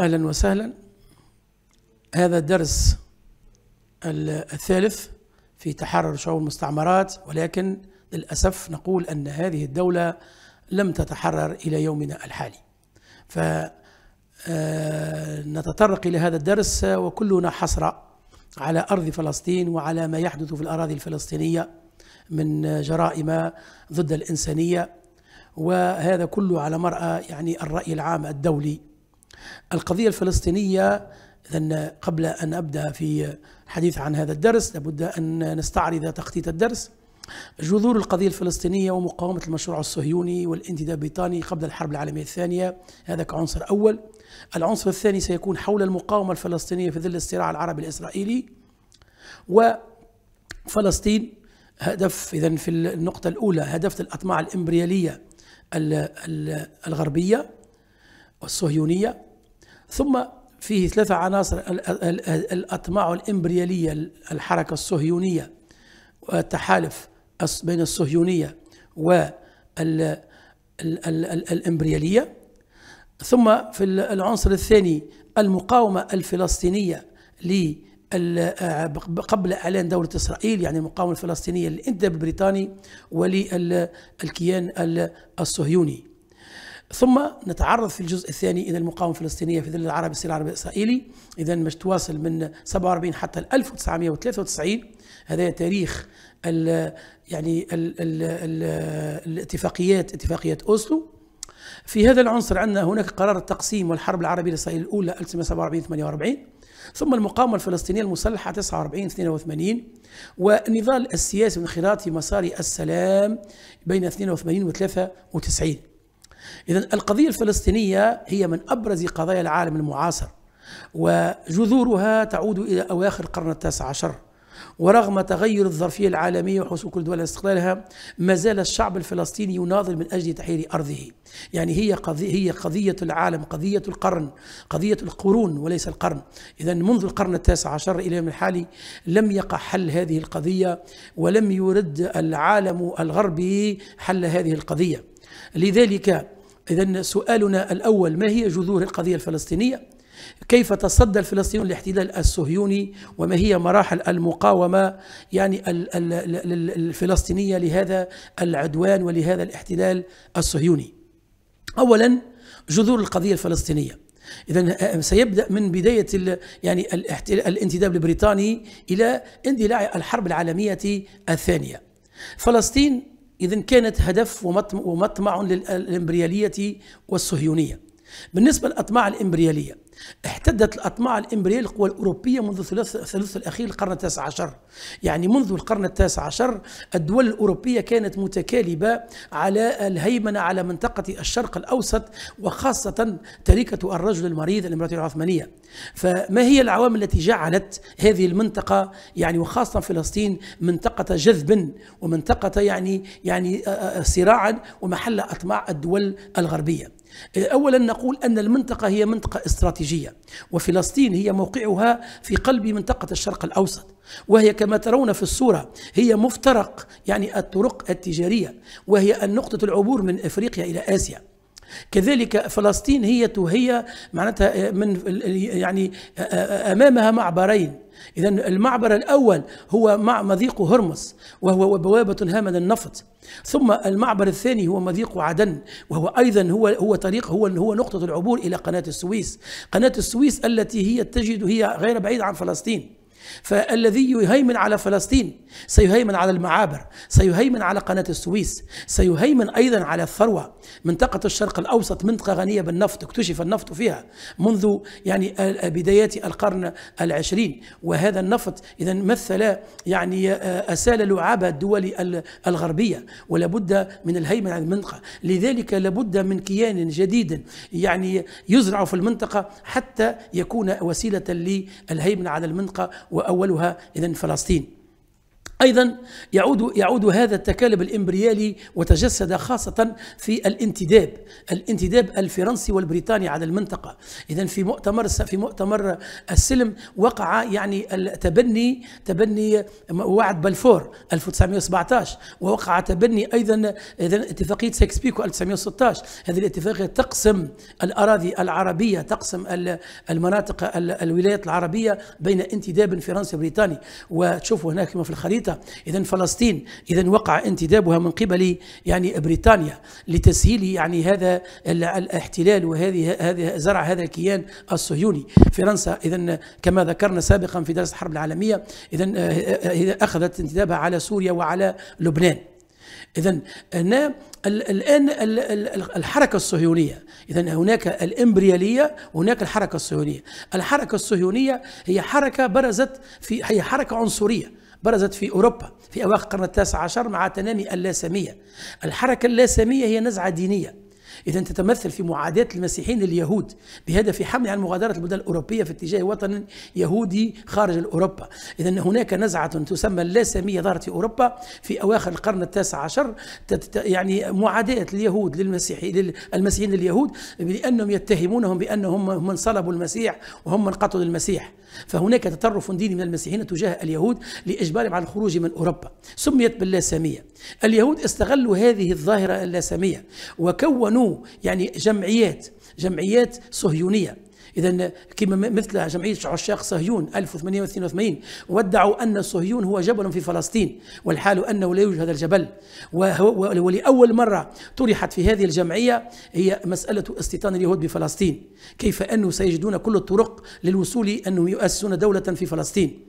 اهلا وسهلا هذا الدرس الثالث في تحرر شعوب المستعمرات ولكن للاسف نقول ان هذه الدوله لم تتحرر الى يومنا الحالي ف آه، نتطرق الى هذا الدرس وكلنا حسره على ارض فلسطين وعلى ما يحدث في الاراضي الفلسطينيه من جرائم ضد الانسانيه وهذا كله على مرأى يعني الرأي العام الدولي القضية الفلسطينية إذا قبل أن أبدأ في حديث عن هذا الدرس لابد أن نستعرض تخطيط الدرس جذور القضية الفلسطينية ومقاومة المشروع الصهيوني والانتداب البريطاني قبل الحرب العالمية الثانية هذا كعنصر أول العنصر الثاني سيكون حول المقاومة الفلسطينية في ظل الصراع العربي الإسرائيلي وفلسطين هدف إذا في النقطة الأولى هدف الأطماع الإمبريالية الغربية والصهيونية ثم فيه ثلاثة عناصر الأطماع الإمبريالية الحركة الصهيونية والتحالف بين الصهيونية والإمبريالية ثم في العنصر الثاني المقاومة الفلسطينية آه، قبل اعلان دوله اسرائيل يعني المقاومه الفلسطينيه للانتداب البريطاني وللكيان الصهيوني ثم نتعرض في الجزء الثاني الى المقاومه الفلسطينيه في ظل العرب السير العربي الاسرائيلي اذا مش تواصل من 47 حتى 1993 هذا تاريخ الـ يعني الـ الـ الـ الاتفاقيات اتفاقيه اوسلو في هذا العنصر عندنا هناك قرار التقسيم والحرب العربيه الاسرائيليه الاولى 1947 48 ثم المقاومه الفلسطينيه المسلحه 49 82 والنضال السياسي خلال مساري السلام بين 82 و 93 إذا القضية الفلسطينية هي من أبرز قضايا العالم المعاصر وجذورها تعود إلى أواخر القرن التاسع عشر ورغم تغير الظرفية العالمية وحصول كل دول استقلالها ما زال الشعب الفلسطيني يناضل من أجل تحرير أرضه يعني هي قضية, هي قضية العالم قضية القرن قضية القرون وليس القرن إذا منذ القرن التاسع عشر إلى يوم الحالي لم يقع حل هذه القضية ولم يرد العالم الغربي حل هذه القضية لذلك إذا سؤالنا الأول ما هي جذور القضية الفلسطينية؟ كيف تصدى الفلسطينيون للاحتلال الصهيوني وما هي مراحل المقاومة يعني الفلسطينية لهذا العدوان ولهذا الاحتلال الصهيوني أولا جذور القضية الفلسطينية إذا آه، آه، سيبدأ من بداية يعني الانتداب البريطاني إلى اندلاع الحرب العالمية الثانية فلسطين إذا كانت هدف ومطمع للإمبريالية والصهيونية بالنسبة للأطماع الإمبريالية احتدت الأطماع الإمبريالية القوى الأوروبية منذ الثلث الأخير القرن التاسع عشر يعني منذ القرن التاسع عشر الدول الأوروبية كانت متكالبة على الهيمنة على منطقة الشرق الأوسط وخاصة تركة الرجل المريض الإمبراطورية العثمانية فما هي العوامل التي جعلت هذه المنطقة يعني وخاصة فلسطين منطقة جذب ومنطقة يعني يعني صراعا ومحل أطماع الدول الغربية أولا نقول أن المنطقة هي منطقة استراتيجية وفلسطين هي موقعها في قلب منطقة الشرق الأوسط وهي كما ترون في الصورة هي مفترق يعني الطرق التجارية وهي النقطة العبور من إفريقيا إلى آسيا كذلك فلسطين هي هي معناتها آه، من يعني آه، آه، امامها معبرين اذا المعبر الاول هو مع مضيق هرمز وهو بوابه هامه النفط ثم المعبر الثاني هو مضيق عدن وهو ايضا هو هو طريق هو هو نقطه العبور الى قناه السويس قناه السويس التي هي تجد هي غير بعيده عن فلسطين فالذي يهيمن على فلسطين سيهيمن على المعابر سيهيمن على قناة السويس سيهيمن أيضا على الثروة منطقة الشرق الأوسط منطقة غنية بالنفط اكتشف النفط فيها منذ يعني بدايات القرن العشرين وهذا النفط إذا مثل يعني آه، أسال لعابة الدول الغربية ولابد من الهيمنة على المنطقة لذلك لابد من كيان جديد يعني يزرع في المنطقة حتى يكون وسيلة للهيمنة على المنطقة وأولها إذا فلسطين أيضا يعود يعود هذا التكالب الإمبريالي وتجسد خاصة في الانتداب، الانتداب الفرنسي والبريطاني على المنطقة، إذا في مؤتمر في مؤتمر السلم وقع يعني التبني تبني وعد بلفور 1917 ووقع تبني أيضا اذا اتفاقية سيكس بيكو 1916 هذه الاتفاقية تقسم الأراضي العربية تقسم المناطق الولايات العربية بين انتداب فرنسي وبريطاني وتشوفوا هناك في الخريطة إذا فلسطين إذا وقع انتدابها من قبل يعني بريطانيا لتسهيل يعني هذا الاحتلال وهذه هذه زرع هذا الكيان الصهيوني فرنسا إذا كما ذكرنا سابقا في درس الحرب العالمية إذا آه، آه، أخذت انتدابها على سوريا وعلى لبنان إذا هنا الآن الحركة الصهيونية إذا هناك الإمبريالية هناك الحركة الصهيونية الحركة الصهيونية هي حركة برزت في هي حركة عنصرية برزت في أوروبا في أواخر القرن التاسع عشر مع تنامي اللاسامية الحركة اللاسامية هي نزعة دينية إذا تتمثل في معاداة المسيحيين لليهود بهدف حمل عن مغادرة المدن الأوروبية في اتجاه وطن يهودي خارج أوروبا إذا هناك نزعة تسمى اللاسامية ظهرت في أوروبا في أواخر القرن التاسع عشر يعني معاداة اليهود للمسيحي المسيحيين لليهود لأنهم يتهمونهم بأنهم من صلبوا المسيح وهم من قتلوا المسيح فهناك تطرف ديني من المسيحيين تجاه اليهود لإجبارهم على الخروج من أوروبا سميت باللاسامية اليهود استغلوا هذه الظاهرة اللاسامية وكونوا يعني جمعيات جمعيات صهيونيه اذا كما مثل جمعيه عشاق صهيون 1882 ودعوا ان صهيون هو جبل في فلسطين والحال انه لا يوجد هذا الجبل ولاول مره طرحت في هذه الجمعيه هي مساله استيطان اليهود بفلسطين كيف انه سيجدون كل الطرق للوصول انهم يؤسسون دوله في فلسطين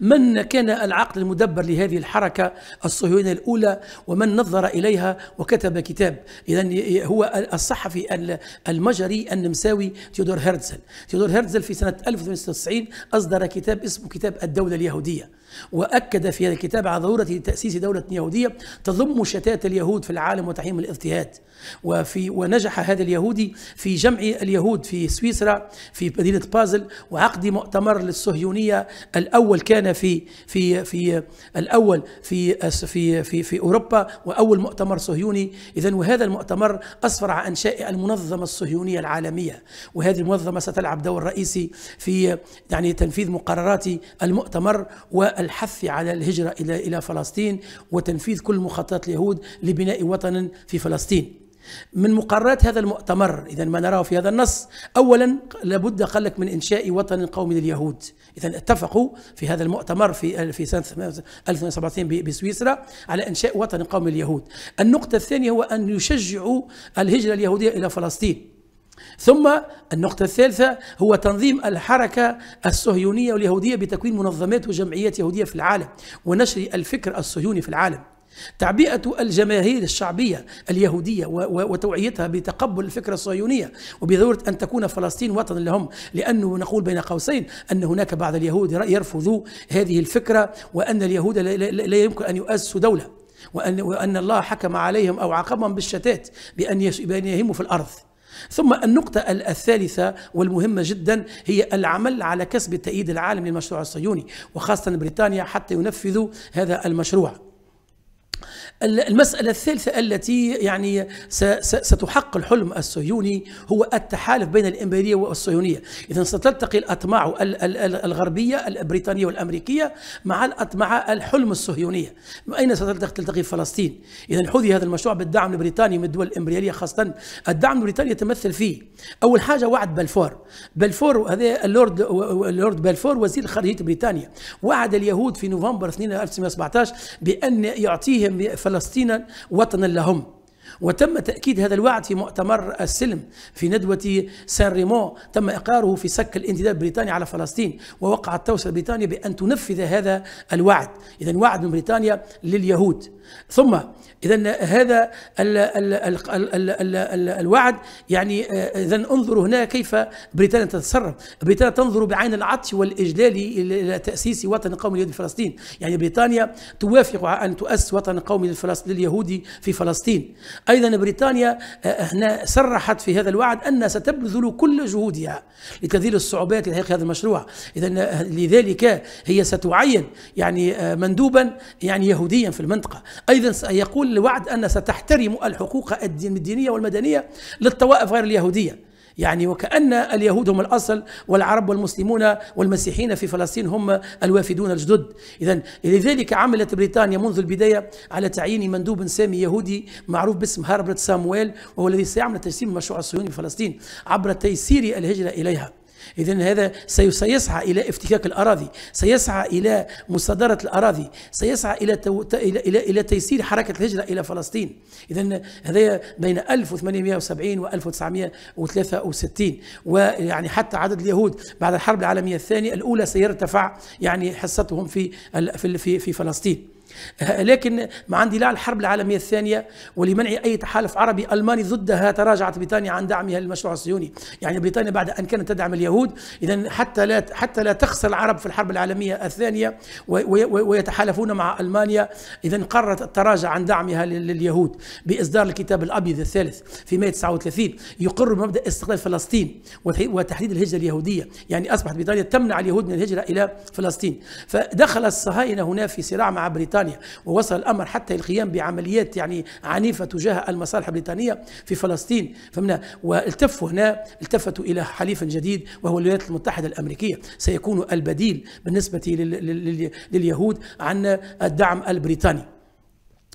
من كان العقل المدبر لهذه الحركة الصهيونية الأولى ومن نظر إليها وكتب كتاب إذا هو الصحفي المجري النمساوي تيودور هرتزل تيودور هرتزل في سنة 1890 أصدر كتاب اسمه كتاب الدولة اليهودية وأكد في هذا الكتاب على ضرورة تأسيس دولة يهودية تضم شتات اليهود في العالم وتحريم الاضطهاد وفي ونجح هذا اليهودي في جمع اليهود في سويسرا في مدينة بازل وعقد مؤتمر للصهيونية الأول كان في في في الأول في في في, في أوروبا وأول مؤتمر صهيوني إذا وهذا المؤتمر أسفر على إنشاء المنظمة الصهيونية العالمية وهذه المنظمة ستلعب دور رئيسي في يعني تنفيذ مقررات المؤتمر و الحث على الهجرة إلى إلى فلسطين وتنفيذ كل مخططات اليهود لبناء وطن في فلسطين من مقررات هذا المؤتمر اذا ما نراه في هذا النص اولا لابد قال لك من انشاء وطن قومي لليهود اذا اتفقوا في هذا المؤتمر في في سنه 1970 بسويسرا على انشاء وطن قومي لليهود النقطه الثانيه هو ان يشجعوا الهجره اليهوديه الى فلسطين ثم النقطة الثالثة هو تنظيم الحركة الصهيونية واليهودية بتكوين منظمات وجمعيات يهودية في العالم ونشر الفكر الصهيوني في العالم تعبئة الجماهير الشعبية اليهودية وتوعيتها بتقبل الفكرة الصهيونية وبضرورة أن تكون فلسطين وطنا لهم لأنه نقول بين قوسين أن هناك بعض اليهود يرفضوا هذه الفكرة وأن اليهود لا يمكن أن يؤسسوا دولة وأن, الله حكم عليهم أو عاقبهم بالشتات بأن يهموا في الأرض ثم النقطة الثالثة والمهمة جدا هي العمل على كسب التأييد العالمي للمشروع الصهيوني وخاصة بريطانيا حتى ينفذوا هذا المشروع المسألة الثالثة التي يعني ستحقق الحلم الصهيوني هو التحالف بين الإمبريالية والصهيونية إذا ستلتقي الأطماع الغربية البريطانية والأمريكية مع الأطماع الحلم الصهيونية أين ستلتقي فلسطين؟ إذا حذي هذا المشروع بالدعم البريطاني من الدول الإمبريالية خاصة الدعم البريطاني يتمثل فيه أول حاجة وعد بلفور بلفور هذا اللورد اللورد بلفور وزير خارجية بريطانيا وعد اليهود في نوفمبر 1917 بأن يعطيهم فلسطينا وطنا لهم وتم تأكيد هذا الوعد في مؤتمر السلم في ندوة سان ريمون تم إقراره في سك الانتداب البريطاني على فلسطين ووقع التوسعة بريطانيا بأن تنفذ هذا الوعد إذا وعد من بريطانيا لليهود ثم إذا هذا الـ الـ الـ الـ الـ الـ الـ الوعد يعني آه، إذا انظروا هنا كيف بريطانيا تتصرف بريطانيا تنظر بعين العطش والإجلال إلى تأسيس وطن قومي لليهود في فلسطين يعني بريطانيا توافق على أن تؤسس وطن قومي لليهود في فلسطين أيضا بريطانيا آه، آه، هنا صرحت في هذا الوعد أنها ستبذل كل جهودها لتذليل الصعوبات لتحقيق هذا المشروع إذا آه، لذلك هي ستعين يعني مندوبا يعني يهوديا في المنطقة أيضا يقول الوعد انها ستحترم الحقوق الدينية والمدنية للطوائف غير اليهودية يعني وكأن اليهود هم الأصل والعرب والمسلمون والمسيحيين في فلسطين هم الوافدون الجدد إذا لذلك عملت بريطانيا منذ البداية على تعيين مندوب سامي يهودي معروف باسم هربرت سامويل وهو الذي سيعمل تجسيم المشروع الصهيوني في فلسطين عبر تيسير الهجرة إليها إذا هذا سيسعى إلى افتكاك الأراضي، سيسعى إلى مصادرة الأراضي، سيسعى إلى تو... إلى إلى, إلى تيسير حركة الهجرة إلى فلسطين. إذا هذا بين 1870 و 1963 ويعني حتى عدد اليهود بعد الحرب العالمية الثانية الأولى سيرتفع يعني حصتهم في في في فلسطين. لكن مع اندلاع الحرب العالمية الثانية ولمنع أي تحالف عربي ألماني ضدها تراجعت بريطانيا عن دعمها للمشروع الصهيوني يعني بريطانيا بعد أن كانت تدعم اليهود إذا حتى لا حتى لا تخسر العرب في الحرب العالمية الثانية ويتحالفون مع ألمانيا إذا قررت التراجع عن دعمها لليهود بإصدار الكتاب الأبيض الثالث في مايو 39 يقر بمبدأ استقلال فلسطين وتحديد الهجرة اليهودية يعني أصبحت بريطانيا تمنع اليهود من الهجرة إلى فلسطين فدخل الصهاينة هنا في صراع مع بريطانيا بريطانيا ووصل الأمر حتى القيام بعمليات يعني عنيفة تجاه المصالح البريطانية في فلسطين فهمنا والتفوا هنا التفتوا إلى حليف جديد وهو الولايات المتحدة الأمريكية سيكون البديل بالنسبة لليهود عن الدعم البريطاني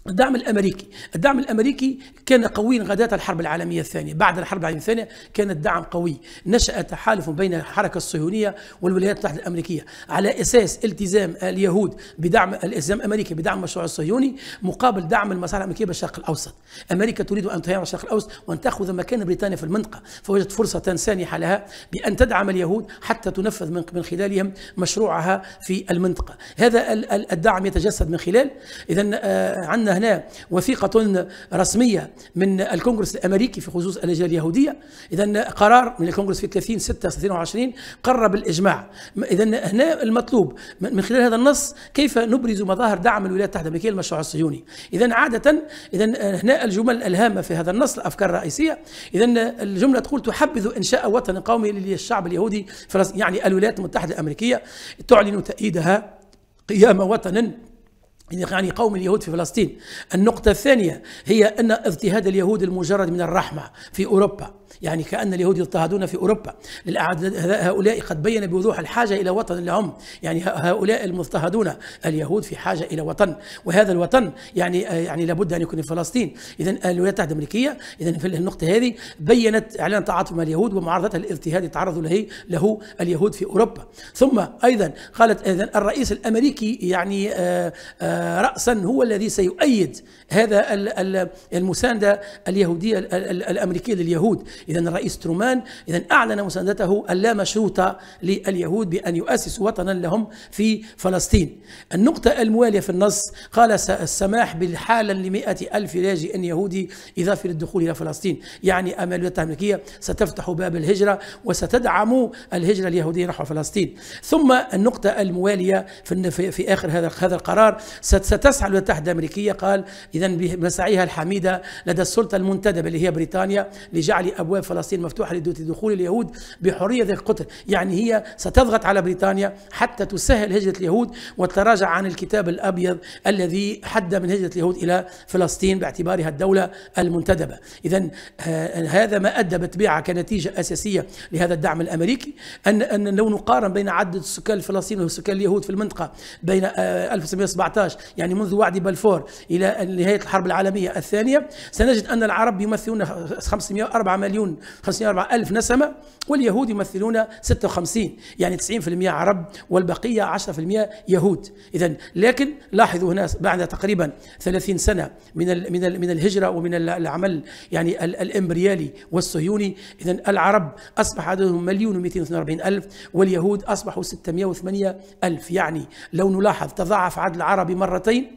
الدعم الامريكي، الدعم الامريكي كان قويا غداة الحرب العالميه الثانيه، بعد الحرب العالميه الثانيه كان الدعم قوي، نشا تحالف بين الحركه الصهيونيه والولايات المتحده الامريكيه على اساس التزام اليهود بدعم الالتزام الامريكي بدعم المشروع الصهيوني مقابل دعم المصالح الامريكيه بالشرق الاوسط، امريكا تريد ان على الشرق الاوسط وان تاخذ مكان بريطانيا في المنطقه، فوجدت فرصه سانحه لها بان تدعم اليهود حتى تنفذ من خلالهم مشروعها في المنطقه، هذا الدعم يتجسد من خلال اذا آه، عندنا هنا وثيقة رسمية من الكونغرس الأمريكي في خصوص الأجيال اليهودية إذا قرار من الكونغرس في 30 6 22 قرر بالإجماع إذا هنا المطلوب من خلال هذا النص كيف نبرز مظاهر دعم الولايات المتحدة الأمريكية للمشروع الصهيوني إذا عادة إذا هنا الجمل الهامة في هذا النص الأفكار الرئيسية إذا الجملة تقول تحبذ إنشاء وطن قومي للشعب اليهودي يعني الولايات المتحدة الأمريكية تعلن تأييدها قيام وطن يعني قوم اليهود في فلسطين النقطة الثانية هي أن اضطهاد اليهود المجرد من الرحمة في أوروبا يعني كأن اليهود يضطهدون في أوروبا هؤلاء قد بين بوضوح الحاجة إلى وطن لهم يعني هؤلاء المضطهدون اليهود في حاجة إلى وطن وهذا الوطن يعني يعني لابد أن يكون في فلسطين إذا الولايات المتحدة الأمريكية إذا في النقطة هذه بينت إعلان تعاطف مع اليهود ومعارضتها للاضطهاد تعرض له له اليهود في أوروبا ثم أيضا قالت إذا الرئيس الأمريكي يعني آه، آه، رأسا هو الذي سيؤيد هذا المساندة اليهودية الأمريكية لليهود إذا الرئيس ترومان إذا أعلن مساندته اللامشروطة لليهود بأن يؤسسوا وطنا لهم في فلسطين النقطة الموالية في النص قال السماح بالحالة لمئة ألف لاجئ يهودي إضافي للدخول إلى فلسطين يعني أمال الولايات الأمريكية ستفتح باب الهجرة وستدعم الهجرة اليهودية نحو فلسطين ثم النقطة الموالية في, في, في آخر هذا هذا القرار ستسعى الولايات المتحدة الأمريكية قال إذا بمساعيها الحميدة لدى السلطة المنتدبة اللي هي بريطانيا لجعل أبواب فلسطين مفتوحة لدخول اليهود بحرية القتل يعني هي ستضغط على بريطانيا حتى تسهل هجرة اليهود وتتراجع عن الكتاب الأبيض الذي حد من هجرة اليهود إلى فلسطين باعتبارها الدولة المنتدبة إذا آه، هذا ما أدى بالطبيعة كنتيجة أساسية لهذا الدعم الأمريكي أن أن لو نقارن بين عدد السكان الفلسطينيين وسكان اليهود في المنطقة بين 1917 آه، يعني منذ وعد بلفور إلى نهاية الحرب العالمية الثانية سنجد أن العرب يمثلون 504 مليون مليون 54 ألف نسمة واليهود يمثلون 56 يعني 90% عرب والبقية 10% يهود إذا لكن لاحظوا هنا بعد تقريبا 30 سنة من من من الهجرة ومن العمل يعني الإمبريالي والصهيوني إذا العرب أصبح عددهم مليون و242 ألف واليهود أصبحوا 608 ألف يعني لو نلاحظ تضاعف عدد العرب مرتين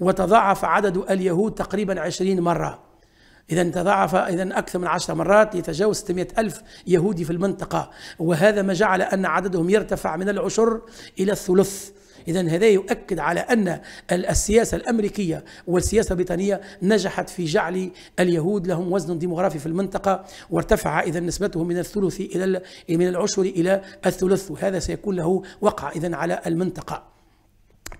وتضاعف عدد اليهود تقريبا 20 مرة إذا تضاعف إذا أكثر من عشر مرات يتجاوز 600 ألف يهودي في المنطقة وهذا ما جعل أن عددهم يرتفع من العشر إلى الثلث إذا هذا يؤكد على أن السياسة الأمريكية والسياسة البريطانية نجحت في جعل اليهود لهم وزن ديموغرافي في المنطقة وارتفع إذا نسبتهم من الثلث إلى من العشر إلى الثلث وهذا سيكون له وقع إذا على المنطقة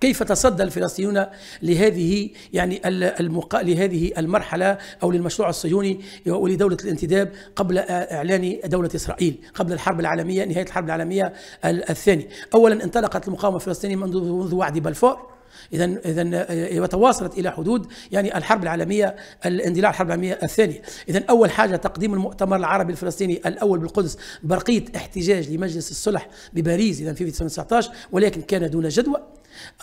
كيف تصدى الفلسطينيون لهذه يعني المقا... لهذه المرحله او للمشروع الصهيوني ولدوله الانتداب قبل اعلان دوله اسرائيل قبل الحرب العالميه نهايه الحرب العالميه الثانيه اولا انطلقت المقاومه الفلسطينيه منذ منذ وعد بلفور اذا اذا وتواصلت الى حدود يعني الحرب العالميه الاندلاع الحرب العالميه الثانيه اذا اول حاجه تقديم المؤتمر العربي الفلسطيني الاول بالقدس برقيه احتجاج لمجلس الصلح بباريس اذا في 1919 ولكن كان دون جدوى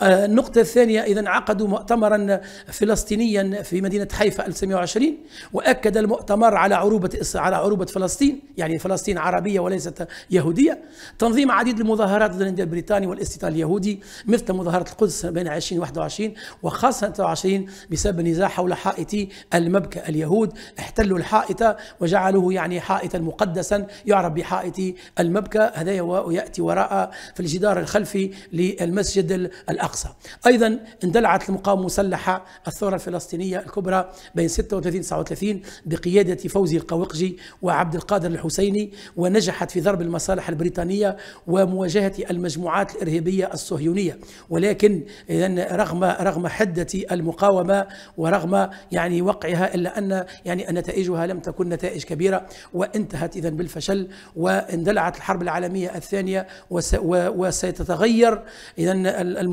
آه، النقطة الثانية إذا عقدوا مؤتمرا فلسطينيا في مدينة حيفا 1920 وأكد المؤتمر على عروبة على عروبة فلسطين يعني فلسطين عربية وليست يهودية تنظيم عديد المظاهرات ضد البريطاني والاستيطان اليهودي مثل مظاهرة القدس بين 2021 وخاصة 20 بسبب النزاع حول حائط المبكى اليهود احتلوا الحائط وجعلوه يعني حائطا مقدسا يعرف بحائط المبكى هذا ويأتي وراء في الجدار الخلفي للمسجد الأقصى أيضا اندلعت المقاومة المسلحة الثورة الفلسطينية الكبرى بين 36 39 بقيادة فوزي القوقجي وعبد القادر الحسيني ونجحت في ضرب المصالح البريطانية ومواجهة المجموعات الإرهابية الصهيونية ولكن رغم رغم حدة المقاومة ورغم يعني وقعها إلا أن يعني نتائجها لم تكن نتائج كبيرة وانتهت إذا بالفشل واندلعت الحرب العالمية الثانية وستتغير إذا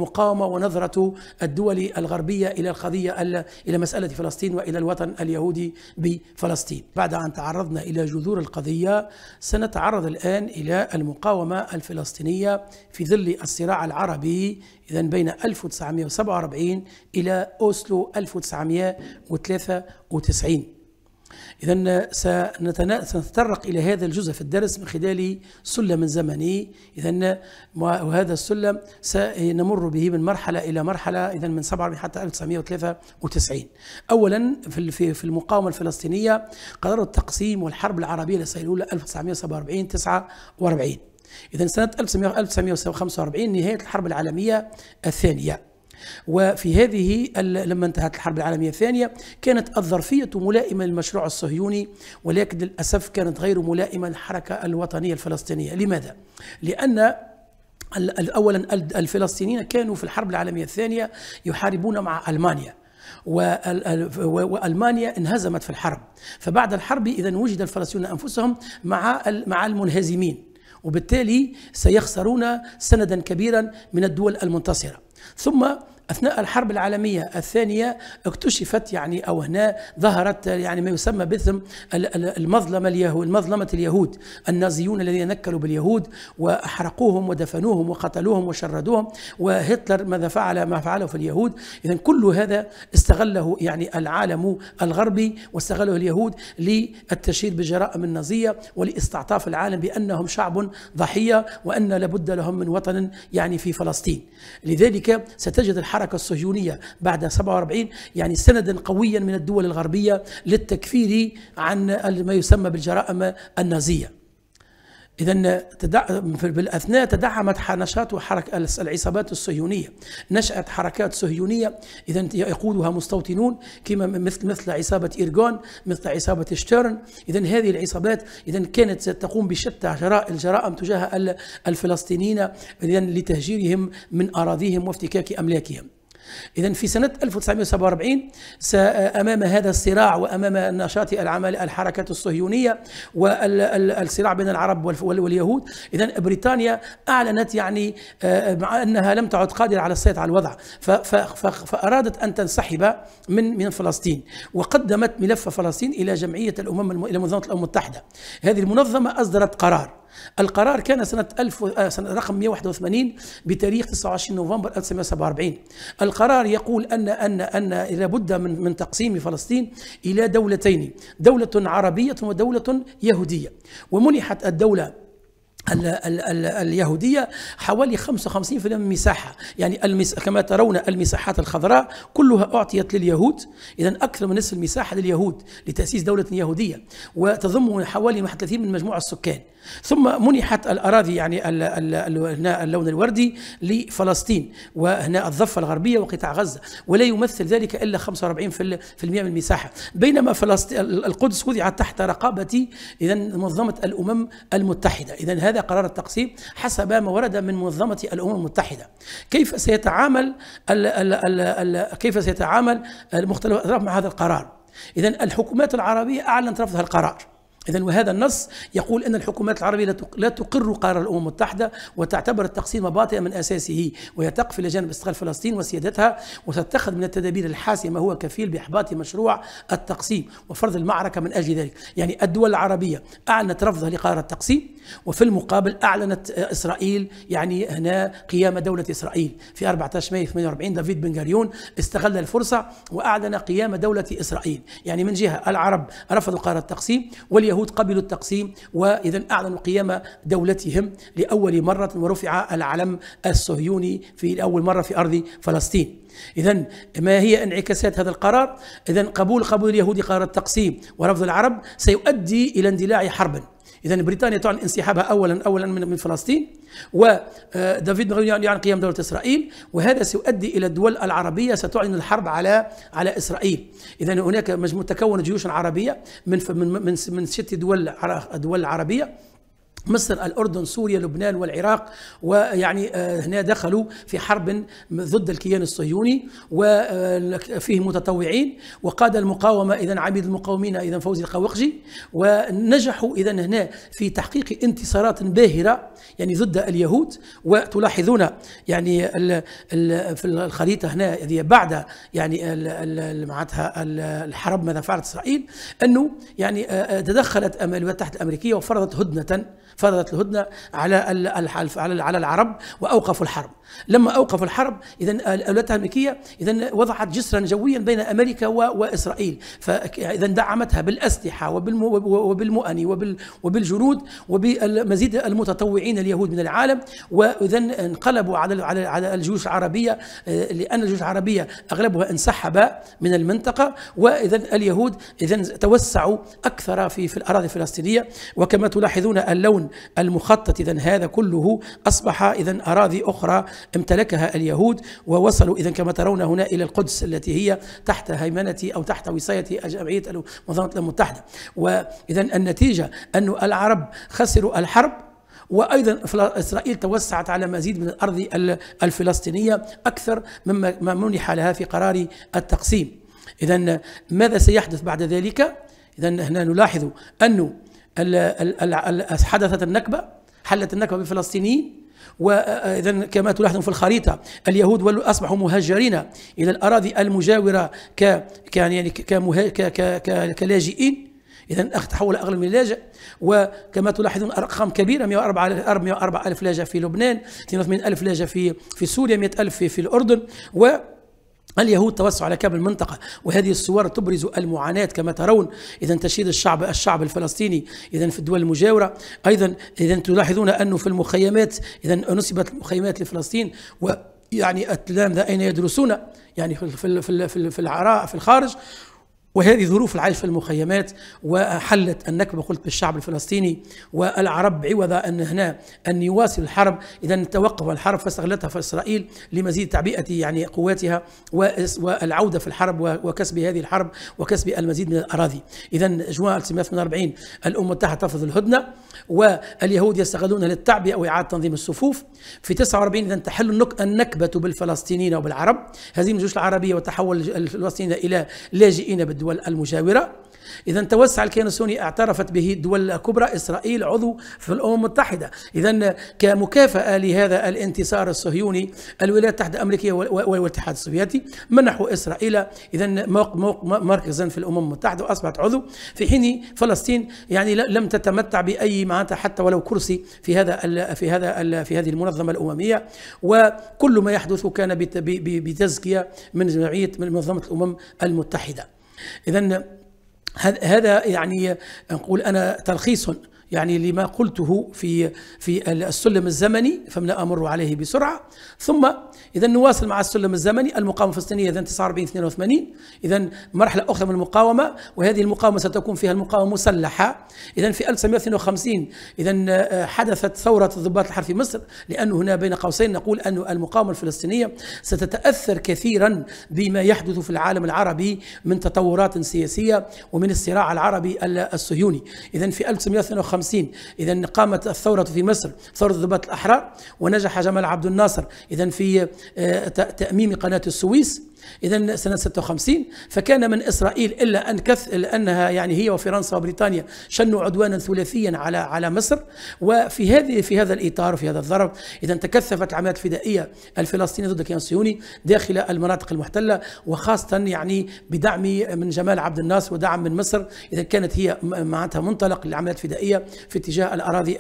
المقاومه ونظره الدول الغربيه الى القضيه الى مساله فلسطين والى الوطن اليهودي بفلسطين. بعد ان تعرضنا الى جذور القضيه سنتعرض الان الى المقاومه الفلسطينيه في ظل الصراع العربي اذا بين 1947 الى اوسلو 1993 إذا سنتطرق إلى هذا الجزء في الدرس من خلال سلم زمني إذا وهذا السلم سنمر به من مرحلة إلى مرحلة إذا من 47 حتى 1993 أولا في في المقاومة الفلسطينية قرار التقسيم والحرب العربية الإسرائيلية الأولى 1947 49 إذا سنة 1945 نهاية الحرب العالمية الثانية وفي هذه لما انتهت الحرب العالمية الثانية كانت الظرفية ملائمة للمشروع الصهيوني ولكن للأسف كانت غير ملائمة للحركة الوطنية الفلسطينية لماذا؟ لأن اولا الفلسطينيين كانوا في الحرب العالميه الثانيه يحاربون مع المانيا والمانيا انهزمت في الحرب فبعد الحرب اذا وجد الفلسطينيون انفسهم مع مع المنهزمين وبالتالي سيخسرون سندا كبيرا من الدول المنتصره ثم اثناء الحرب العالميه الثانيه اكتشفت يعني او هنا ظهرت يعني ما يسمى باسم المظلمه اليهود المظلمه اليهود النازيون الذين نكلوا باليهود واحرقوهم ودفنوهم وقتلوهم وشردوهم وهتلر ماذا فعل ما فعله في اليهود اذا كل هذا استغله يعني العالم الغربي واستغله اليهود للتشهير بجرائم النازيه ولاستعطاف العالم بانهم شعب ضحيه وان لابد لهم من وطن يعني في فلسطين لذلك ستجد الحرب الحركة الصهيونية بعد 47 يعني سندا قويا من الدول الغربية للتكفير عن ما يسمى بالجرائم النازية إذا بالأثناء تدعمت نشاط حركة العصابات الصهيونية نشأت حركات صهيونية إذا يقودها مستوطنون كما مثل مثل عصابة إيرغون مثل عصابة شتيرن إذا هذه العصابات إذا كانت تقوم بشتى الجرائم تجاه الفلسطينيين إذا لتهجيرهم من أراضيهم وافتكاك أملاكهم إذا في سنة 1947 أمام هذا الصراع وأمام نشاط العمل الحركة الصهيونية والصراع بين العرب واليهود إذا بريطانيا أعلنت يعني آه، مع أنها لم تعد قادرة على السيطرة على الوضع فأرادت أن تنسحب من من فلسطين وقدمت ملف فلسطين إلى جمعية الأمم إلى منظمة الأمم المتحدة هذه المنظمة أصدرت قرار القرار كان سنة, ألف و... آه، سنة رقم 181 بتاريخ 29 نوفمبر 1947 القرار يقول أن أن أن لابد من من تقسيم فلسطين إلى دولتين دولة عربية ودولة يهودية ومنحت الدولة الـ الـ الـ اليهودية حوالي 55% من المساحة يعني المس... كما ترون المساحات الخضراء كلها أعطيت لليهود إذا أكثر من نصف المساحة لليهود لتأسيس دولة يهودية وتضم حوالي 31 من مجموع السكان ثم منحت الأراضي يعني هنا اللون الوردي لفلسطين وهنا الضفة الغربية وقطاع غزة ولا يمثل ذلك إلا 45% من المساحة بينما فلسطين القدس وضعت تحت رقابة إذا منظمة الأمم المتحدة إذا هذا قرار التقسيم حسب ما ورد من منظمة الأمم المتحدة كيف سيتعامل الـ الـ الـ الـ كيف سيتعامل مختلف الأطراف مع هذا القرار إذا الحكومات العربية أعلنت رفض القرار إذا وهذا النص يقول أن الحكومات العربية لا تقر قرار الأمم المتحدة وتعتبر التقسيم باطئا من أساسه ويتقف إلى جانب استقلال فلسطين وسيادتها وتتخذ من التدابير الحاسمة ما هو كفيل بإحباط مشروع التقسيم وفرض المعركة من أجل ذلك يعني الدول العربية أعلنت رفضها لقرار التقسيم وفي المقابل أعلنت إسرائيل يعني هنا قيام دولة إسرائيل في 14 مايو 48 دافيد بن غريون استغل الفرصة وأعلن قيام دولة إسرائيل يعني من جهة العرب رفضوا قرار التقسيم واليهود اليهود قبلوا التقسيم وإذا أعلنوا قيام دولتهم لأول مرة ورفع العلم الصهيوني في أول مرة في أرض فلسطين إذا ما هي انعكاسات هذا القرار؟ إذا قبول قبول اليهود قرار التقسيم ورفض العرب سيؤدي إلى اندلاع حرب اذا بريطانيا تعلن انسحابها اولا اولا من فلسطين ودافيد آه، بن يعني يعلن قيام دوله اسرائيل وهذا سيؤدي الى الدول العربيه ستعلن الحرب على على اسرائيل اذا هناك مجموعه تكون جيوش عربيه من من من, من ست دول دول عربيه مصر الأردن سوريا لبنان والعراق ويعني آه، هنا دخلوا في حرب ضد الكيان الصهيوني وفيه متطوعين وقاد المقاومة إذا عميد المقاومين إذا فوزي القوقجي ونجحوا إذا هنا في تحقيق انتصارات باهرة يعني ضد اليهود وتلاحظون يعني في الخريطة هنا هي بعد يعني معناتها الحرب ماذا فعلت إسرائيل أنه يعني آه، آه، تدخلت الولايات المتحدة الأمريكية وفرضت هدنة فرضت الهدنة على على العرب وأوقفوا الحرب لما أوقفوا الحرب إذا الولايات الأمريكية إذا وضعت جسرا جويا بين أمريكا وإسرائيل فإذا دعمتها بالأسلحة وبالمؤن وبالجنود وبمزيد المتطوعين اليهود من العالم وإذا انقلبوا على على الجيوش العربية آه، لأن الجيوش العربية أغلبها انسحب من المنطقة وإذا اليهود إذا توسعوا أكثر في في الأراضي الفلسطينية وكما تلاحظون اللون المخطط إذا هذا كله أصبح إذا أراضي أخرى امتلكها اليهود ووصلوا إذا كما ترون هنا إلى القدس التي هي تحت هيمنة أو تحت وصاية جمعية المنظمة المتحدة وإذا النتيجة أن العرب خسروا الحرب وايضا اسرائيل توسعت على مزيد من الارض الفلسطينيه اكثر مما ما منح لها في قرار التقسيم. اذا ماذا سيحدث بعد ذلك؟ اذا هنا نلاحظ انه حدثت النكبة حلت النكبة بالفلسطينيين وإذا آه، كما تلاحظون في الخريطة اليهود أصبحوا مهجرين إلى الأراضي المجاورة ك يعني, يعني كلاجئين إذا تحول أغلب من اللاجئ وكما تلاحظون أرقام كبيرة 104 104 ألف لاجئ في لبنان 82 ألف لاجئ في في سوريا 100 ألف في, في الأردن و اليهود توسعوا على كامل المنطقة وهذه الصور تبرز المعاناة كما ترون إذا تشيد الشعب الشعب الفلسطيني إذا في الدول المجاورة أيضا إذا تلاحظون أنه في المخيمات إذا نسبت المخيمات لفلسطين ويعني يعني التلامذة أين يدرسون يعني في في في في العراء في الخارج وهذه ظروف العيش في المخيمات وحلت النكبة قلت بالشعب الفلسطيني والعرب عوض أن هنا أن يواصل الحرب إذا توقف الحرب فاستغلتها في إسرائيل لمزيد تعبئة يعني قواتها والعودة في الحرب وكسب هذه الحرب وكسب المزيد من الأراضي إذا جوان 1948 الأمم المتحدة ترفض الهدنة واليهود يستغلونها للتعبئة وإعادة تنظيم الصفوف في 49 إذا تحل النكبة بالفلسطينيين وبالعرب هزيمة الجيوش العربية وتحول الفلسطينيين إلى لاجئين بالدول الدول المجاورة إذا توسع الكيان الصهيوني اعترفت به الدول الكبرى إسرائيل عضو في الأمم المتحدة إذا كمكافأة لهذا الانتصار الصهيوني الولايات المتحدة الأمريكية والاتحاد السوفيتي منحوا إسرائيل إذا مركزا في الأمم المتحدة وأصبحت عضو في حين فلسطين يعني لم تتمتع بأي معناتها حتى ولو كرسي في هذا في هذا في هذه المنظمة الأممية وكل ما يحدث كان بتزكية من جمعية من منظمة الأمم المتحدة إذا هذا يعني نقول أنا تلخيص يعني لما قلته في في السلم الزمني فمن امر عليه بسرعه ثم اذا نواصل مع السلم الزمني المقاومه الفلسطينيه اذا 49 82 اذا مرحله اخرى من المقاومه وهذه المقاومه ستكون فيها المقاومه مسلحه اذا في 1952 اذا آه، حدثت ثوره الضباط الحر في مصر لانه هنا بين قوسين نقول ان المقاومه الفلسطينيه ستتاثر كثيرا بما يحدث في العالم العربي من تطورات سياسيه ومن الصراع العربي الصهيوني اذا في 1952 1956 إذا قامت الثورة في مصر ثورة ضباط الأحرار ونجح جمال عبد الناصر إذا في آه، تأميم قناة السويس إذا سنة 56 فكان من إسرائيل إلا أن كث إلا أنها يعني هي وفرنسا وبريطانيا شنوا عدوانا ثلاثيا على على مصر وفي هذه في هذا الإطار وفي هذا الظرف إذا تكثفت العمليات الفدائية الفلسطينية ضد الكيان الصهيوني داخل المناطق المحتلة وخاصة يعني بدعم من جمال عبد الناصر ودعم من مصر إذا كانت هي معناتها منطلق للعمليات الفدائية في اتجاه الأراضي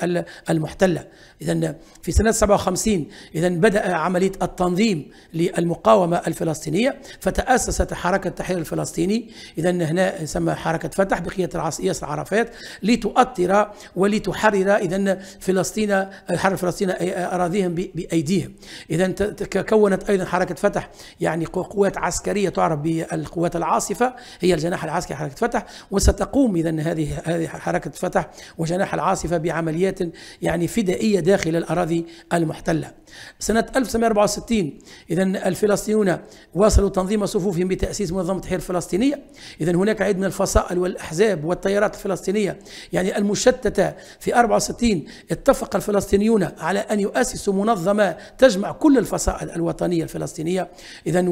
المحتلة إذا في سنة 57 إذا بدأ عملية التنظيم للمقاومة الفلسطينية الفلسطينية فتأسست حركة التحرير الفلسطيني إذا هنا يسمى حركة فتح بقيادة ياسر عرفات لتؤطر ولتحرر إذا فلسطين حرر فلسطين أراضيهم بأيديهم إذا تكونت أيضا حركة فتح يعني قوات عسكرية تعرف بالقوات العاصفة هي الجناح العسكري حركة فتح وستقوم إذا هذه هذه حركة فتح وجناح العاصفة بعمليات يعني فدائية داخل الأراضي المحتلة سنة 1964 إذا الفلسطينيون واصل مثلوا تنظيم صفوفهم بتأسيس منظمة التحرير الفلسطينية إذا هناك عدد من الفصائل والأحزاب والتيارات الفلسطينية يعني المشتتة في 64 اتفق الفلسطينيون على أن يؤسسوا منظمة تجمع كل الفصائل الوطنية الفلسطينية إذا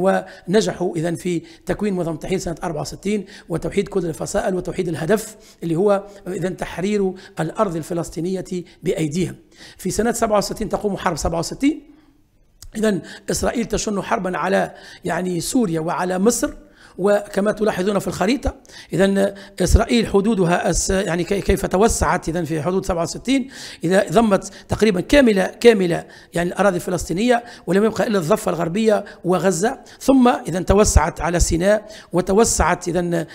ونجحوا إذا في تكوين منظمة التحرير سنة 64 وتوحيد كل الفصائل وتوحيد الهدف اللي هو إذا تحرير الأرض الفلسطينية بأيديهم في سنة 67 تقوم حرب 67 إذا إسرائيل تشن حربا على يعني سوريا وعلى مصر وكما تلاحظون في الخريطة إذا إسرائيل حدودها يعني كيف توسعت إذا في حدود 67 إذا ضمت تقريبا كاملة كاملة يعني الأراضي الفلسطينية ولم يبقى إلا الضفة الغربية وغزة ثم إذا توسعت على سيناء وتوسعت إذا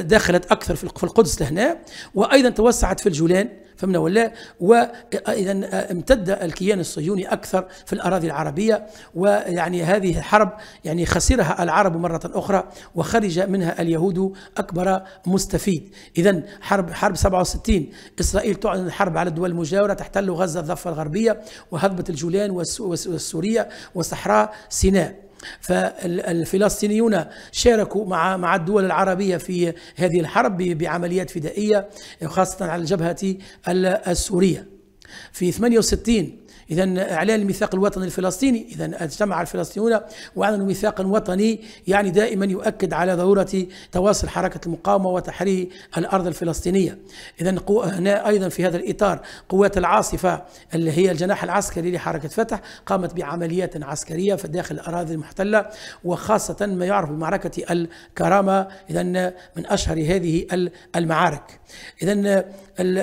دخلت أكثر في القدس لهنا وأيضا توسعت في الجولان فهمنا ولا واذا آه، امتد الكيان الصهيوني اكثر في الاراضي العربيه ويعني هذه الحرب يعني خسرها العرب مره اخرى وخرج منها اليهود اكبر مستفيد اذا حرب حرب 67 اسرائيل تعلن الحرب على الدول المجاوره تحتل غزه الضفه الغربيه وهضبه الجولان والسوريه وصحراء سيناء فالفلسطينيون شاركوا مع مع الدول العربيه في هذه الحرب بعمليات فدائيه خاصه على الجبهه السوريه في 68 إذا إعلان الميثاق الوطني الفلسطيني إذا اجتمع الفلسطينيون وأعلنوا ميثاق وطني يعني دائما يؤكد على ضرورة تواصل حركة المقاومة وتحرير الأرض الفلسطينية إذا هنا أيضا في هذا الإطار قوات العاصفة اللي هي الجناح العسكري لحركة فتح قامت بعمليات عسكرية في داخل الأراضي المحتلة وخاصة ما يعرف بمعركة الكرامة إذا من أشهر هذه المعارك إذا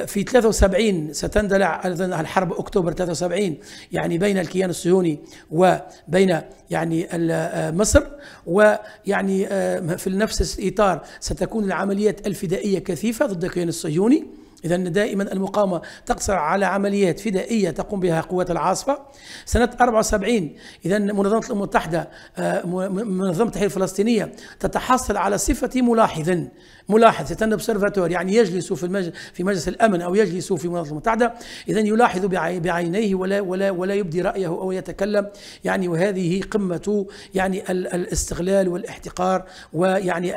في 73 ستندلع الحرب اكتوبر 73 يعني بين الكيان الصهيوني وبين يعني آه، مصر ويعني آه، في نفس الاطار ستكون العمليات الفدائيه كثيفه ضد الكيان الصهيوني إذا دائما المقاومة تقصر على عمليات فدائية تقوم بها قوات العاصفة سنة 74 إذا منظمة الأمم المتحدة آه، منظمة التحرير الفلسطينية تتحصل على صفة ملاحظا ملاحظ ملاحظة أوبسرفاتور يعني يجلس في المجلس في مجلس الأمن أو يجلس في منظمة المتحدة إذا يلاحظ بعينيه ولا ولا ولا يبدي رأيه أو يتكلم يعني وهذه قمة يعني الاستغلال والاحتقار ويعني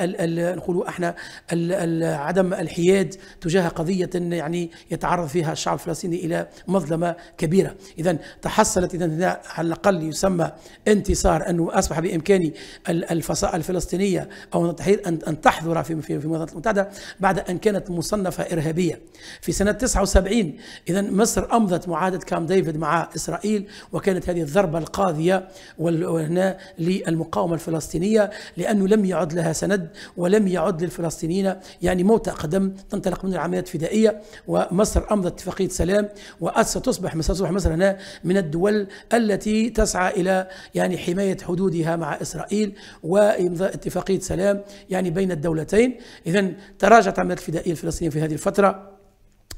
نقول احنا ال ال عدم الحياد تجاه قضية يعني يتعرض فيها الشعب الفلسطيني إلى مظلمة كبيرة إذا تحصلت إذا على الأقل يسمى انتصار أنه أصبح بامكان الفصائل الفلسطينية أو أن تحضر في, في الولايات المتحدة بعد أن كانت مصنفة إرهابية في سنة 79 إذا مصر أمضت معاهدة كام ديفيد مع إسرائيل وكانت هذه الضربة القاضية وهنا للمقاومة الفلسطينية لأنه لم يعد لها سند ولم يعد للفلسطينيين يعني موت قدم تنطلق من العمليات الفدائية ومصر أمضت اتفاقية سلام وستصبح ستصبح مصر هنا من الدول التي تسعى إلى يعني حماية حدودها مع إسرائيل وإمضاء اتفاقية سلام يعني بين الدولتين إذا تراجعت العمليات الفدائية الفلسطينية في هذه الفترة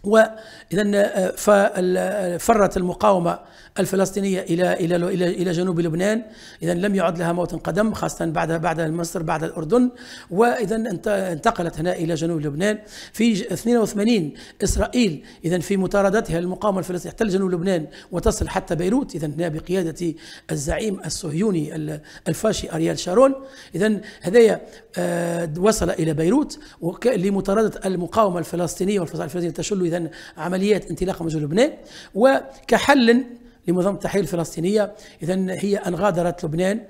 وإذا آه، آه، فرت المقاومة الفلسطينيه الى الى الى الى جنوب لبنان اذا لم يعد لها موطن قدم خاصه بعد بعد مصر بعد الاردن واذا انتقلت هنا الى جنوب لبنان في 82 اسرائيل اذا في مطاردتها المقاومه الفلسطينيه تحتل جنوب لبنان وتصل حتى بيروت اذا هنا بقياده الزعيم الصهيوني الفاشي اريال شارون اذا هذايا آه، وصل الى بيروت لمطارده المقاومه الفلسطينيه والفصائل الفلسطينيه تشل اذا عمليات انطلاق من جنوب لبنان وكحل لمنظمه التحرير الفلسطينيه اذا هي ان غادرت لبنان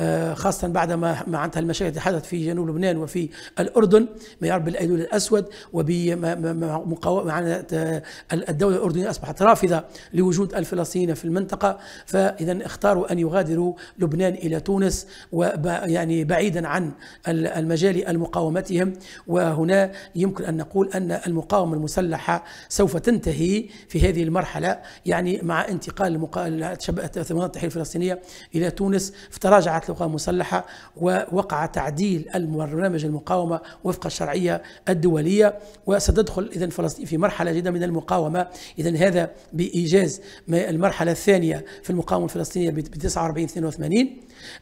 آه، خاصة بعد ما معناتها المشاهد اللي حدثت في جنوب لبنان وفي الأردن ما بالأيلول الأسود وبمقاومة الدولة الأردنية أصبحت رافضة لوجود الفلسطينيين في المنطقة فإذا اختاروا أن يغادروا لبنان إلى تونس يعني بعيدا عن المجال المقاومتهم وهنا يمكن أن نقول أن المقاومة المسلحة سوف تنتهي في هذه المرحلة يعني مع انتقال تشبأت تحرير الفلسطينية إلى تونس فتراجعت القوى المسلحة ووقع تعديل البرنامج المقاومة وفق الشرعية الدولية وستدخل إذا فلسطين في مرحلة جديدة من المقاومة إذا هذا بإيجاز المرحلة الثانية في المقاومة الفلسطينية ب 49 82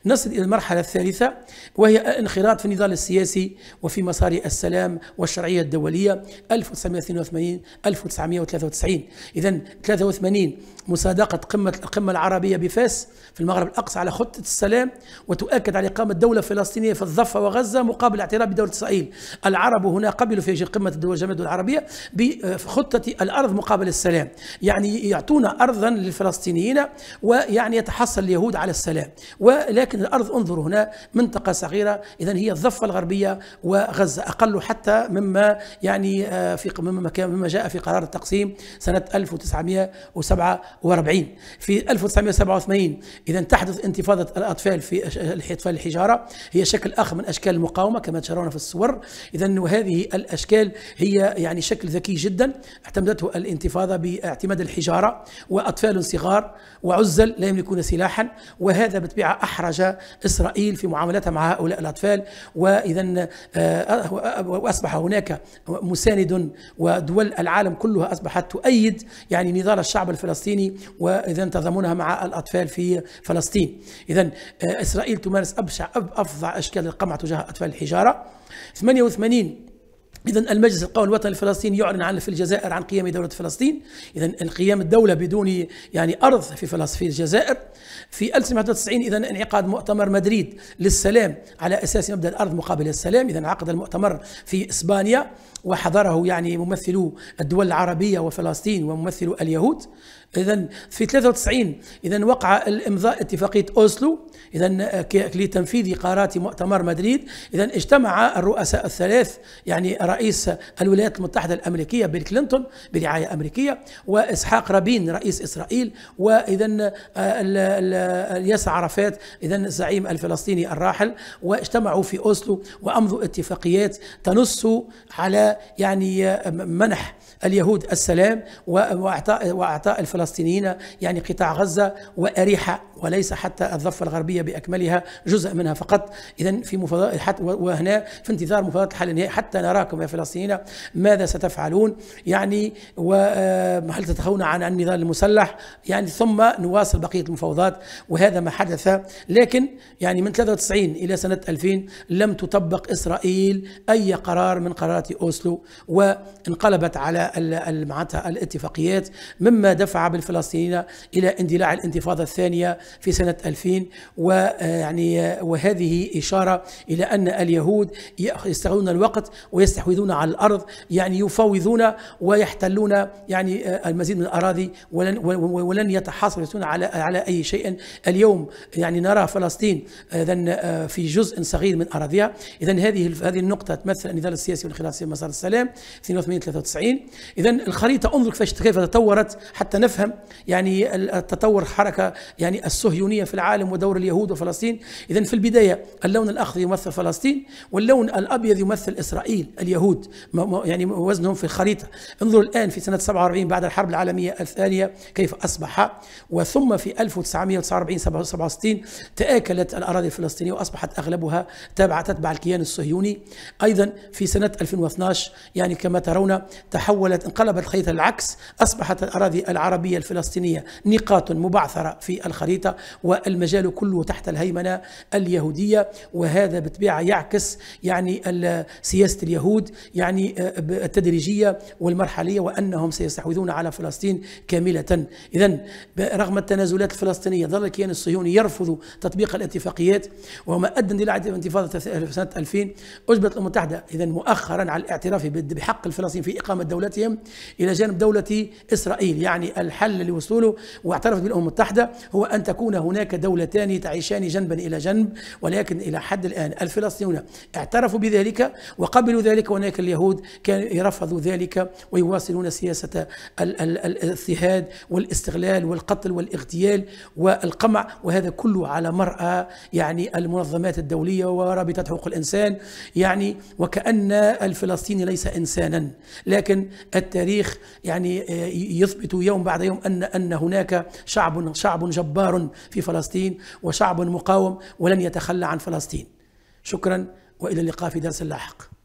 نصل إلى المرحلة الثالثة وهي الانخراط في النضال السياسي وفي مسار السلام والشرعية الدولية 1982 1993 إذا 83 مصادقة قمة القمة العربية بفاس في المغرب الأقصى على خطة السلام وتؤكد على إقامة دولة فلسطينية في الضفة وغزة مقابل الاعتراف بدولة إسرائيل العرب هنا قبلوا في قمة الدول الجامعة العربية بخطة الأرض مقابل السلام يعني يعطون أرضا للفلسطينيين ويعني يتحصل اليهود على السلام ولكن الأرض انظروا هنا منطقة صغيرة إذا هي الضفة الغربية وغزة أقل حتى مما يعني آه، في مما كان مما جاء في قرار التقسيم سنة 1947 في 1987 إذا تحدث انتفاضة الأطفال في بإطفاء الحجارة هي شكل آخر من أشكال المقاومة كما ترون في الصور إذا وهذه الأشكال هي يعني شكل ذكي جدا اعتمدته الانتفاضة باعتماد الحجارة وأطفال صغار وعزل لا يملكون سلاحا وهذا بالطبيعة أحرج إسرائيل في معاملتها مع هؤلاء الأطفال وإذا آه، وأصبح هناك مساند ودول العالم كلها أصبحت تؤيد يعني نضال الشعب الفلسطيني وإذا تضامنها مع الأطفال في فلسطين إذا آه، إسرائيل تمارس أبشع أفظع أشكال القمع تجاه أطفال الحجارة 88 إذا المجلس القومي الوطني الفلسطيني يعلن عن في الجزائر عن قيام دولة فلسطين، إذا قيام الدولة بدون يعني أرض في فلسطين في الجزائر. في 1993 إذا انعقاد مؤتمر مدريد للسلام على أساس مبدأ الأرض مقابل السلام، إذا عقد المؤتمر في إسبانيا وحضره يعني ممثلو الدول العربية وفلسطين وممثلو اليهود. اذا في 93 اذا وقع الامضاء اتفاقيه اوسلو اذا آه، لتنفيذ قرارات مؤتمر مدريد اذا اجتمع الرؤساء الثلاث يعني رئيس الولايات المتحده الامريكيه بيل كلينتون برعايه امريكيه واسحاق رابين رئيس اسرائيل واذا آه، ياسر عرفات اذا الزعيم الفلسطيني الراحل واجتمعوا في اوسلو وامضوا اتفاقيات تنص على يعني آه، منح اليهود السلام واعطاء واعطاء الفلسطينيين يعني قطاع غزة وأريحة وليس حتى الضفة الغربية بأكملها جزء منها فقط إذا في مفاوضات حتى وهنا في انتظار مفاوضات الحل النهائي حتى نراكم يا فلسطينيين ماذا ستفعلون يعني وهل آه، تتخون عن النضال المسلح يعني ثم نواصل بقية المفاوضات وهذا ما حدث لكن يعني من 93 إلى سنة 2000 لم تطبق إسرائيل أي قرار من قرارات أوسلو وانقلبت على معناتها الاتفاقيات مما دفع بالفلسطينيين إلى اندلاع الانتفاضة الثانية في سنة 2000 ويعني آه، آه، وهذه إشارة إلى أن اليهود يستغلون الوقت ويستحوذون على الأرض يعني يفوضون ويحتلون يعني آه، المزيد من الأراضي ولن ولن يتحاصروا على على أي شيء اليوم يعني نرى فلسطين إذا في جزء صغير من أراضيها إذا هذه هذه النقطة تمثل النضال السياسي والانخراط في مسار السلام 82 93 إذا الخريطة انظر كيف تطورت حتى نفهم يعني التطور حركة يعني الصهيونية في العالم ودور اليهود وفلسطين إذا في البداية اللون الأخضر يمثل فلسطين واللون الأبيض يمثل إسرائيل اليهود يعني وزنهم في الخريطة انظروا الآن في سنة 47 بعد الحرب العالمية الثانية كيف أصبح وثم في 1949 67 تآكلت الأراضي الفلسطينية وأصبحت أغلبها تابعة تتبع الكيان الصهيوني أيضا في سنة 2012 يعني كما ترون تحولت انقلبت الخريطة العكس أصبحت الأراضي العربية الفلسطينية نقاط مبعثرة في الخريطة والمجال كله تحت الهيمنة اليهودية وهذا بالطبيعة يعكس يعني سياسة اليهود يعني آه، التدريجية والمرحلية وأنهم سيستحوذون على فلسطين كاملة إذا رغم التنازلات الفلسطينية ظل الكيان الصهيوني يرفض تطبيق الاتفاقيات وما أدى إلى انتفاضة سنة 2000 أجبرت الأمم المتحدة إذا مؤخرا على الاعتراف بحق الفلسطينيين في إقامة دولتهم إلى جانب دولة إسرائيل يعني الحل اللي وصلوا له واعترفت بالأمم المتحدة هو أن تكون تكون هناك دولتان تعيشان جنبا إلى جنب ولكن إلى حد الآن الفلسطينيون اعترفوا بذلك وقبلوا ذلك وهناك اليهود كانوا يرفضوا ذلك ويواصلون سياسة الاضطهاد والاستغلال والقتل والاغتيال والقمع وهذا كله على مرأى يعني المنظمات الدولية ورابطة حقوق الإنسان يعني وكأن الفلسطيني ليس إنسانا لكن التاريخ يعني آه، يثبت يوم بعد يوم أن أن هناك شعب شعب جبار في فلسطين وشعب مقاوم ولن يتخلى عن فلسطين شكرا والى اللقاء في درس لاحق